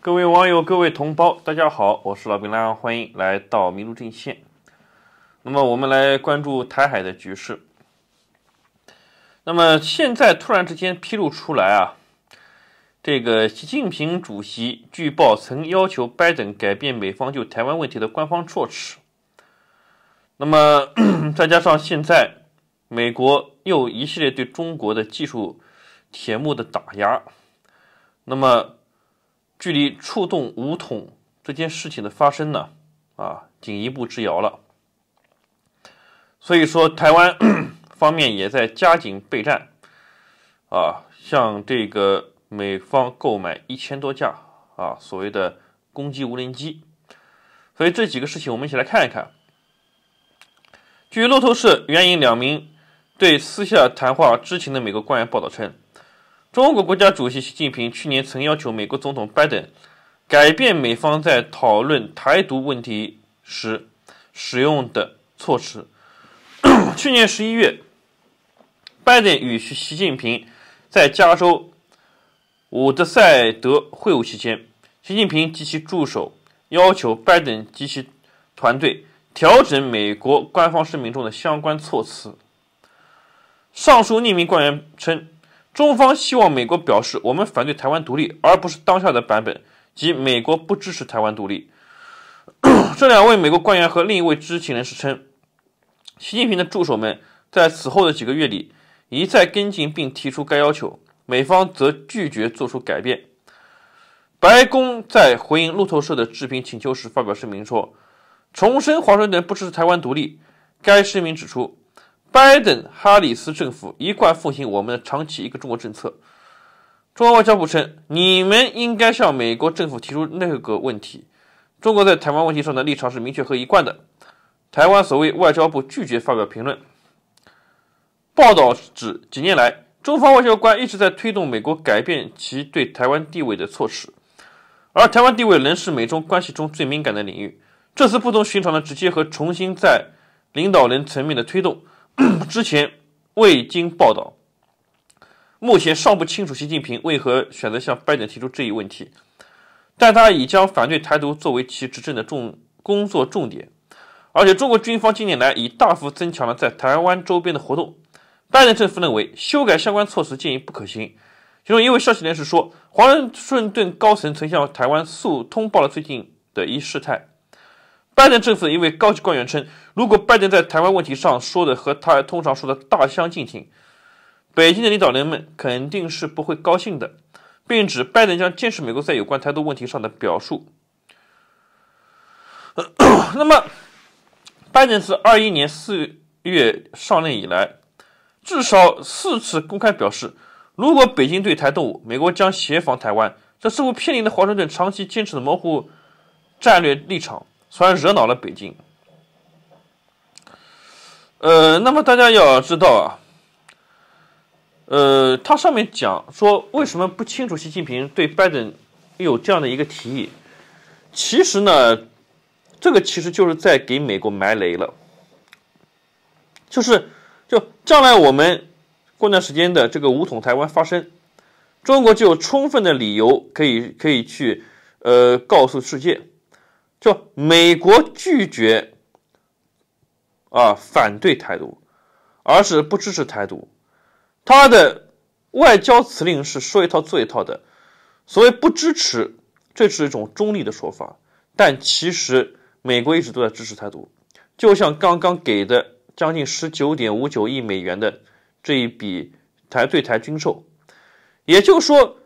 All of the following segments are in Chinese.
各位网友，各位同胞，大家好，我是老兵蓝，欢迎来到民族阵线。那么，我们来关注台海的局势。那么，现在突然之间披露出来啊，这个习近平主席据报曾要求拜登改变美方就台湾问题的官方措辞。那么，再加上现在美国又一系列对中国的技术铁幕的打压，那么。距离触动武统这件事情的发生呢，啊，仅一步之遥了。所以说，台湾 方面也在加紧备战，啊，向这个美方购买一千多架啊所谓的攻击无人机。所以这几个事情，我们一起来看一看。据路透社援引两名对私下谈话知情的美国官员报道称。中国国家主席习近平去年曾要求美国总统拜登改变美方在讨论台独问题时使用的措辞。去年十一月，拜登与习近平在加州伍德赛德会晤期间，习近平及其助手要求拜登及其团队调整美国官方声明中的相关措辞。上述匿名官员称。中方希望美国表示，我们反对台湾独立，而不是当下的版本，即美国不支持台湾独立。这两位美国官员和另一位知情人士称，习近平的助手们在此后的几个月里一再跟进并提出该要求，美方则拒绝做出改变。白宫在回应路透社的置评请求时发表声明说，重申华盛顿不支持台湾独立。该声明指出。拜登哈里斯政府一贯奉行我们的长期一个中国政策。中国外交部称：“你们应该向美国政府提出那个问题。中国在台湾问题上的立场是明确和一贯的。”台湾所谓外交部拒绝发表评论。报道指，几年来，中方外交官一直在推动美国改变其对台湾地位的措施，而台湾地位仍是美中关系中最敏感的领域。这次不同寻常的直接和重新在领导人层面的推动。之前未经报道，目前尚不清楚习近平为何选择向拜登提出这一问题，但他已将反对台独作为其执政的重工作重点，而且中国军方近年来已大幅增强了在台湾周边的活动。拜登政府认为修改相关措施建议不可行。其中一位消息人士说，华盛顿高层曾向台湾速通报了最近的一事态。拜登政府一位高级官员称，如果拜登在台湾问题上说的和他通常说的大相径庭，北京的领导人们肯定是不会高兴的，并指拜登将坚持美国在有关台独问题上的表述。那么，拜登自二一年四月上任以来，至少四次公开表示，如果北京对台动武，美国将协防台湾，这似乎偏离了华盛顿长期坚持的模糊战略立场。虽然惹恼了北京，呃，那么大家要知道啊，呃，他上面讲说为什么不清楚习近平对拜登有这样的一个提议？其实呢，这个其实就是在给美国埋雷了，就是就将来我们过段时间的这个武统台湾发生，中国就有充分的理由可以可以去呃告诉世界。就美国拒绝啊反对台独，而是不支持台独，他的外交辞令是说一套做一套的。所谓不支持，这是一种中立的说法，但其实美国一直都在支持台独。就像刚刚给的将近十九点五九亿美元的这一笔台对台军售，也就是说，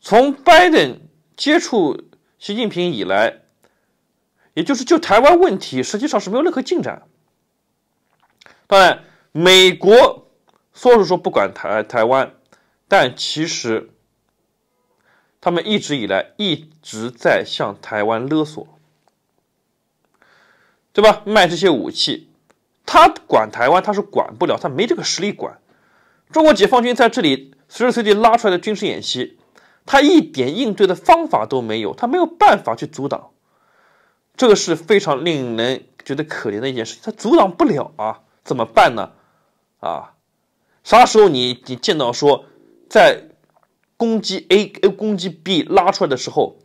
从拜登接触习近平以来。也就是就台湾问题，实际上是没有任何进展。当然，美国说是说不管台台湾，但其实他们一直以来一直在向台湾勒索，对吧？卖这些武器，他管台湾他是管不了，他没这个实力管。中国解放军在这里随时随地拉出来的军事演习，他一点应对的方法都没有，他没有办法去阻挡。这个是非常令人觉得可怜的一件事情，它阻挡不了啊！怎么办呢？啊，啥时候你你见到说在攻击 A 攻击 B 拉出来的时候，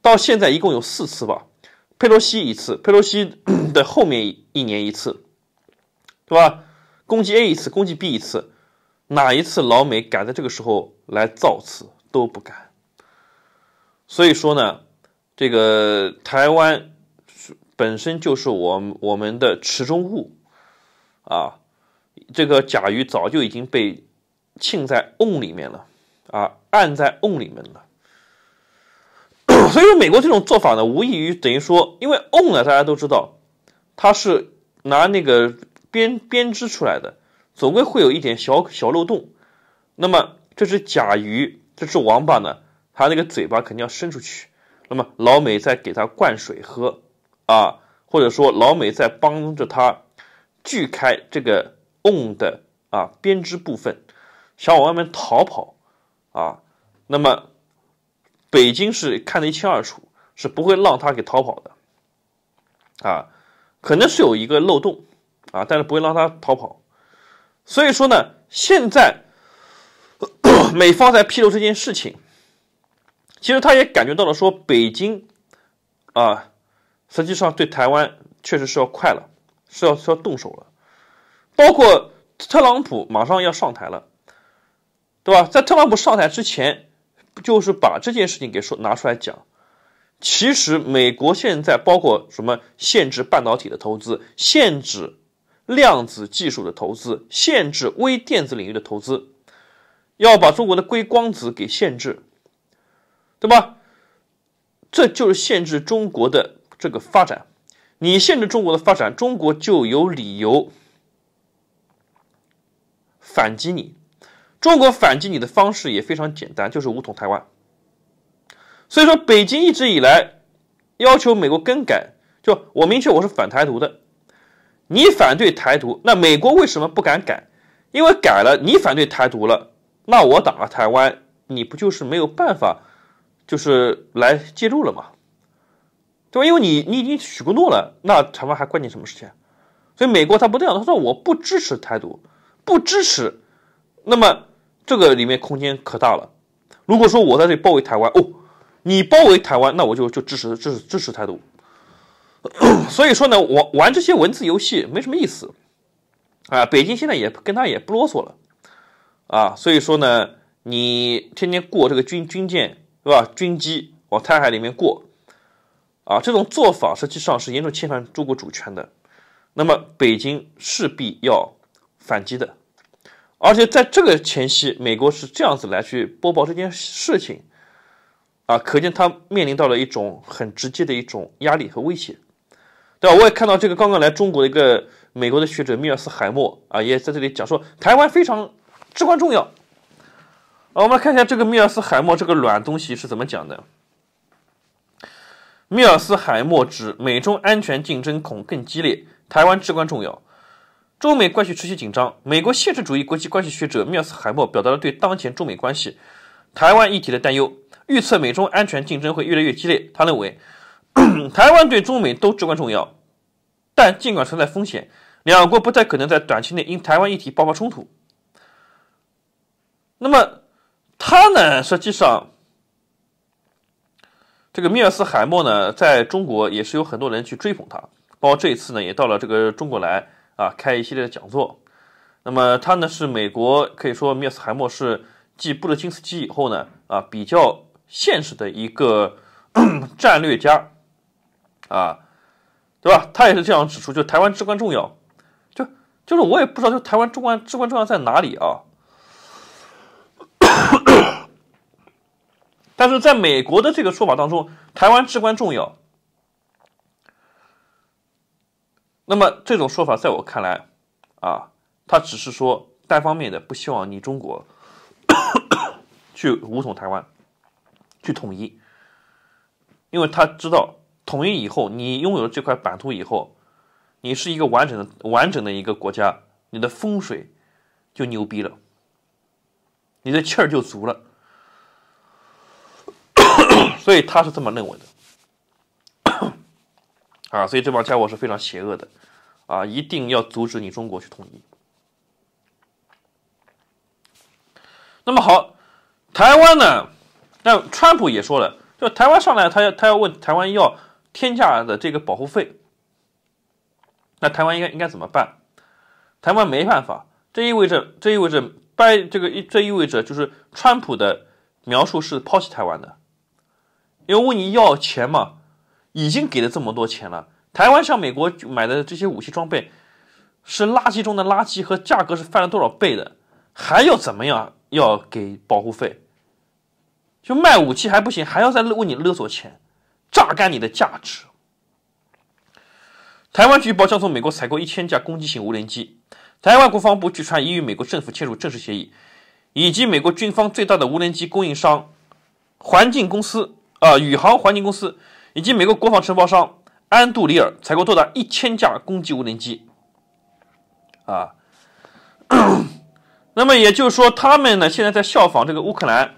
到现在一共有四次吧？佩洛西一次，佩洛西 的后面一年一次，对吧？攻击 A 一次，攻击 B 一次，哪一次老美敢在这个时候来造次都不敢？所以说呢？这个台湾本身就是我我们的池中物啊，这个甲鱼早就已经被浸在瓮里面了啊，按在瓮里面了。所以说，美国这种做法呢，无异于等于说，因为瓮呢，大家都知道，它是拿那个编编织出来的，总归会有一点小小漏洞。那么这只甲鱼，这只王八呢，它那个嘴巴肯定要伸出去。那么老美在给他灌水喝，啊，或者说老美在帮着他锯开这个瓮的啊编织部分，想往外面逃跑，啊，那么北京是看得一清二楚，是不会让他给逃跑的，啊，可能是有一个漏洞，啊，但是不会让他逃跑，所以说呢，现在 美方在披露这件事情。其实他也感觉到了，说北京，啊，实际上对台湾确实是要快了，是要是要动手了。包括特朗普马上要上台了，对吧？在特朗普上台之前，就是把这件事情给说拿出来讲。其实美国现在包括什么限制半导体的投资，限制量子技术的投资，限制微电子领域的投资，要把中国的硅光子给限制。对吧？这就是限制中国的这个发展。你限制中国的发展，中国就有理由反击你。中国反击你的方式也非常简单，就是武统台湾。所以说，北京一直以来要求美国更改，就我明确我是反台独的。你反对台独，那美国为什么不敢改？因为改了，你反对台独了，那我打了台湾，你不就是没有办法？就是来介入了嘛，对吧？因为你你已经许过诺了，那台湾还关你什么事情？所以美国他不这样，他说我不支持台独，不支持。那么这个里面空间可大了。如果说我在这里包围台湾，哦，你包围台湾，那我就就支持支持支持台独。所以说呢，我玩这些文字游戏没什么意思啊。北京现在也跟他也不啰嗦了啊。所以说呢，你天天过这个军军舰。对吧？军机往台海里面过，啊，这种做法实际上是严重侵犯中国主权的。那么北京势必要反击的。而且在这个前夕，美国是这样子来去播报这件事情，啊，可见他面临到了一种很直接的一种压力和威胁，对吧？我也看到这个刚刚来中国的一个美国的学者米尔斯海默啊，也在这里讲说台湾非常至关重要。好，我们来看一下这个缪尔斯海默这个卵东西是怎么讲的。缪尔斯海默指，美中安全竞争恐更激烈，台湾至关重要。中美关系持续紧张，美国现实主义国际关系学者缪尔斯海默表达了对当前中美关系、台湾议题的担忧，预测美中安全竞争会越来越激烈。他认为，台湾对中美都至关重要，但尽管存在风险，两国不太可能在短期内因台湾议题爆发冲突。那么。他呢，实际上，这个米尔斯海默呢，在中国也是有很多人去追捧他，包括这一次呢，也到了这个中国来啊，开一系列的讲座。那么他呢，是美国可以说，米尔斯海默是继布勒金斯基以后呢，啊，比较现实的一个战略家，啊，对吧？他也是这样指出，就台湾至关重要，就就是我也不知道，就台湾至关至关重要在哪里啊？但是在美国的这个说法当中，台湾至关重要。那么这种说法，在我看来，啊，他只是说单方面的不希望你中国 去武统台湾，去统一。因为他知道，统一以后，你拥有这块版图以后，你是一个完整的、完整的一个国家，你的风水就牛逼了，你的气儿就足了。所以他是这么认为的，啊，所以这帮家伙是非常邪恶的，啊，一定要阻止你中国去统一。那么好，台湾呢？那川普也说了，就台湾上来，他要他要问台湾要天价的这个保护费。那台湾应该应该怎么办？台湾没办法，这意味着这意味着拜这个意，这意味着就是川普的描述是抛弃台湾的。因为问你要钱嘛？已经给了这么多钱了。台湾向美国买的这些武器装备是垃圾中的垃圾，和价格是翻了多少倍的？还要怎么样？要给保护费？就卖武器还不行，还要再问你勒索钱，榨干你的价值。台湾局报将从美国采购一千架攻击型无人机。台湾国防部据传已与美国政府签署正式协议，以及美国军方最大的无人机供应商——环境公司。啊，宇航环境公司以及美国国防承包商安杜里尔采购多达一千架攻击无人机。啊，那么也就是说，他们呢现在在效仿这个乌克兰，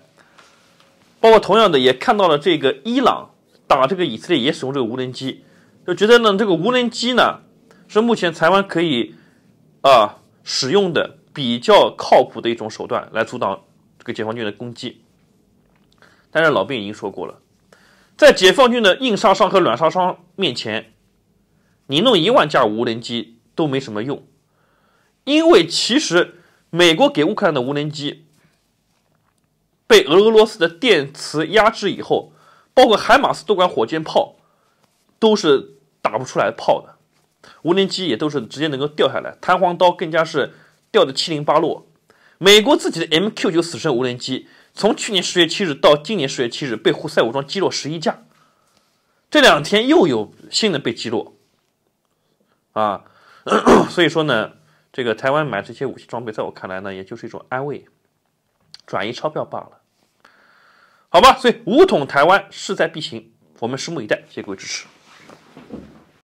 包括同样的也看到了这个伊朗打这个以色列也使用这个无人机，就觉得呢这个无人机呢是目前台湾可以啊使用的比较靠谱的一种手段来阻挡这个解放军的攻击。但是老兵已经说过了。在解放军的硬杀伤和软杀伤面前，你弄一万架无人机都没什么用，因为其实美国给乌克兰的无人机被俄罗斯的电磁压制以后，包括海马斯多管火箭炮都是打不出来炮的，无人机也都是直接能够掉下来，弹簧刀更加是掉的七零八落。美国自己的 MQ9 死神无人机，从去年十月七日到今年十月七日，被胡塞武装击落十一架，这两天又有新的被击落，啊，所以说呢，这个台湾买这些武器装备，在我看来呢，也就是一种安慰，转移钞票罢了，好吧，所以武统台湾势在必行，我们拭目以待，谢谢各位支持。